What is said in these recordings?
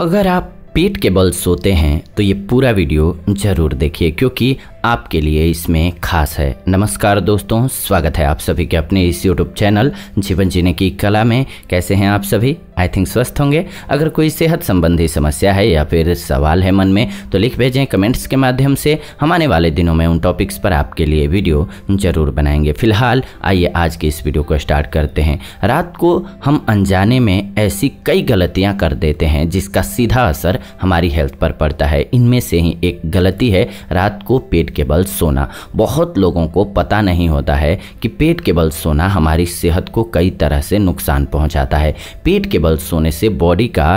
अगर आप पेट के बल सोते हैं तो ये पूरा वीडियो ज़रूर देखिए क्योंकि आपके लिए इसमें खास है नमस्कार दोस्तों स्वागत है आप सभी के अपने इस यूट्यूब चैनल जीवन जीने की कला में कैसे हैं आप सभी आई थिंक स्वस्थ होंगे अगर कोई सेहत संबंधी समस्या है या फिर सवाल है मन में तो लिख भेजें कमेंट्स के माध्यम से हम आने वाले दिनों में उन टॉपिक्स पर आपके लिए वीडियो जरूर बनाएंगे फिलहाल आइए आज की इस वीडियो को स्टार्ट करते हैं रात को हम अनजाने में ऐसी कई गलतियाँ कर देते हैं जिसका सीधा असर हमारी हेल्थ पर पड़ता है इनमें से ही एक गलती है रात को पेट के बल सोना बहुत लोगों को पता नहीं होता है कि पेट के बल सोना हमारी सेहत को कई तरह से नुकसान पहुंचाता है पेट के बल सोने से बॉडी का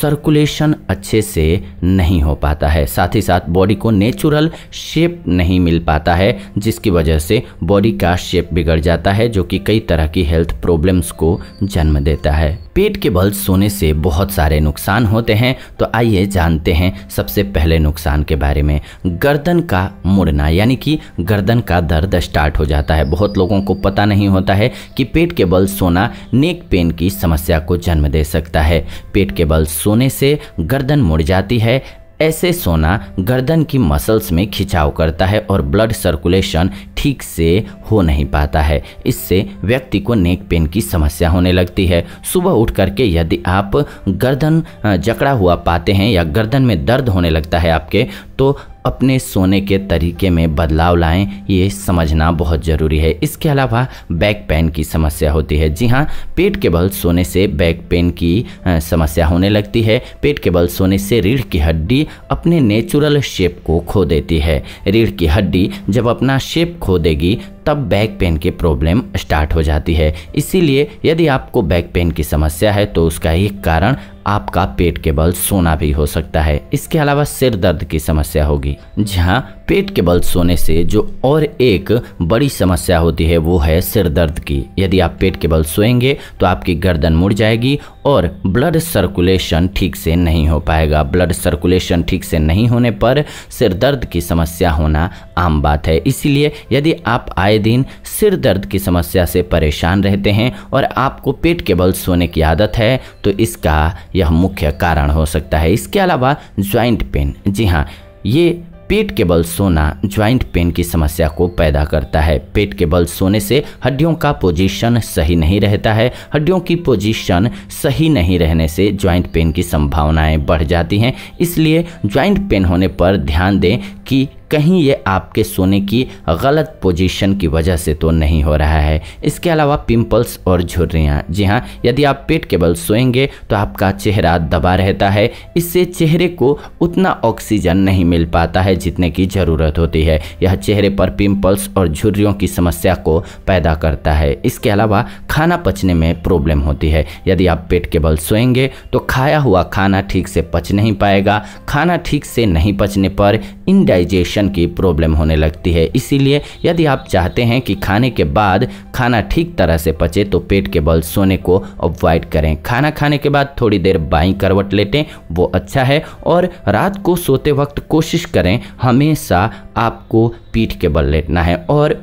सर्कुलेशन अच्छे से नहीं हो पाता है साथ ही साथ बॉडी को नेचुरल शेप नहीं मिल पाता है जिसकी वजह से बॉडी का शेप बिगड़ जाता है जो कि कई तरह की हेल्थ प्रॉब्लम्स को जन्म देता है पेट के बल सोने से बहुत सारे नुकसान होते हैं तो आइए जानते हैं सबसे पहले नुकसान के बारे में गर्दन का मुड़ना यानी कि गर्दन का दर्द स्टार्ट हो जाता है बहुत लोगों को पता नहीं होता है कि पेट के बल सोना नेक पेन की समस्या को जन्म दे सकता है पेट के बल सोने से गर्दन मुड़ जाती है ऐसे सोना गर्दन की मसल्स में खिंचाव करता है और ब्लड सर्कुलेशन ठीक से हो नहीं पाता है इससे व्यक्ति को नेक पेन की समस्या होने लगती है सुबह उठ करके यदि आप गर्दन जकड़ा हुआ पाते हैं या गर्दन में दर्द होने लगता है आपके तो अपने सोने के तरीके में बदलाव लाएं ये समझना बहुत ज़रूरी है इसके अलावा बैक पेन की समस्या होती है जी हाँ पेट के बल सोने से बैक पेन की समस्या होने लगती है पेट के बल सोने से रीढ़ की हड्डी अपने नेचुरल शेप को खो देती है रीढ़ की हड्डी जब अपना शेप खो देगी तब बैक पेन की प्रॉब्लम स्टार्ट हो जाती है इसीलिए यदि आपको बैक पेन की समस्या है तो उसका एक कारण आपका पेट के बल सोना भी हो सकता है इसके अलावा सिर दर्द की समस्या होगी जहाँ पेट के बल सोने से जो और एक बड़ी समस्या होती है वो है सिर दर्द की यदि आप पेट के बल सोएंगे तो आपकी गर्दन मुड़ जाएगी और ब्लड सर्कुलेशन ठीक से नहीं हो पाएगा ब्लड सर्कुलेशन ठीक से नहीं होने पर सिर दर्द की समस्या होना आम बात है इसीलिए यदि आप आए दिन सिर दर्द की समस्या से परेशान रहते हैं और आपको पेट के बल सोने की आदत है तो इसका यह मुख्य कारण हो सकता है इसके अलावा ज्वाइंट पेन जी हाँ ये पेट के बल सोना ज्वाइंट पेन की समस्या को पैदा करता है पेट के बल सोने से हड्डियों का पोजीशन सही नहीं रहता है हड्डियों की पोजीशन सही नहीं रहने से ज्वाइंट पेन की संभावनाएं बढ़ जाती हैं इसलिए ज्वाइंट पेन होने पर ध्यान दें कि कहीं ये आपके सोने की गलत पोजीशन की वजह से तो नहीं हो रहा है इसके अलावा पिंपल्स और झुर्रियाँ जी हाँ यदि आप पेट के बल सोएंगे तो आपका चेहरा दबा रहता है इससे चेहरे को उतना ऑक्सीजन नहीं मिल पाता है जितने की ज़रूरत होती है यह चेहरे पर पिंपल्स और झुर्रियों की समस्या को पैदा करता है इसके अलावा खाना पचने में प्रॉब्लम होती है यदि आप पेट के बल सोएंगे तो खाया हुआ खाना ठीक से पच नहीं पाएगा खाना ठीक से नहीं पचने पर इंडा डाइजेशन की प्रॉब्लम होने लगती है इसीलिए यदि आप चाहते हैं कि खाने के बाद खाना ठीक तरह से पचे तो पेट के बल सोने को अवॉइड करें खाना खाने के बाद थोड़ी देर बाई करवट लेटें वो अच्छा है और रात को सोते वक्त कोशिश करें हमेशा आपको पीठ के बल लेटना है और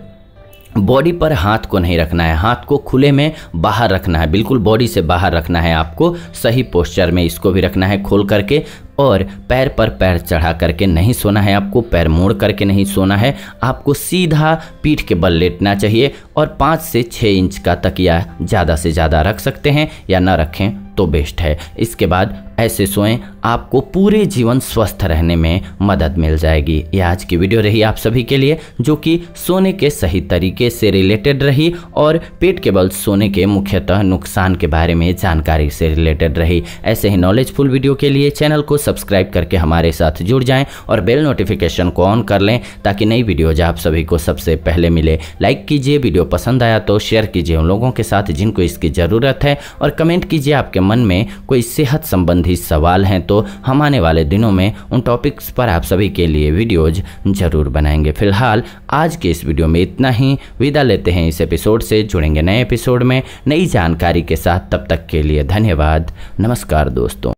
बॉडी पर हाथ को नहीं रखना है हाथ को खुले में बाहर रखना है बिल्कुल बॉडी से बाहर रखना है आपको सही पोस्चर में इसको भी रखना है खोल करके और पैर पर पैर चढ़ा करके नहीं सोना है आपको पैर मोड़ करके नहीं सोना है आपको सीधा पीठ के बल लेटना चाहिए और पाँच से छः इंच का तकिया ज़्यादा से ज़्यादा रख सकते हैं या ना रखें तो बेस्ट है इसके बाद ऐसे सोएं आपको पूरे जीवन स्वस्थ रहने में मदद मिल जाएगी ये आज की वीडियो रही आप सभी के लिए जो कि सोने के सही तरीके से रिलेटेड रही और पेट के बल सोने के मुख्यतः नुकसान के बारे में जानकारी से रिलेटेड रही ऐसे ही नॉलेजफुल वीडियो के लिए चैनल को सब्सक्राइब करके हमारे साथ जुड़ जाएँ और बेल नोटिफिकेशन को ऑन कर लें ताकि नई वीडियोज आप सभी को सबसे पहले मिले लाइक कीजिए वीडियो पसंद आया तो शेयर कीजिए उन लोगों के साथ जिनको इसकी ज़रूरत है और कमेंट कीजिए आपके मन में कोई सेहत संबंधी सवाल हैं तो हम आने वाले दिनों में उन टॉपिक्स पर आप सभी के लिए वीडियोज जरूर बनाएंगे फिलहाल आज के इस वीडियो में इतना ही विदा लेते हैं इस एपिसोड से जुड़ेंगे नए एपिसोड में नई जानकारी के साथ तब तक के लिए धन्यवाद नमस्कार दोस्तों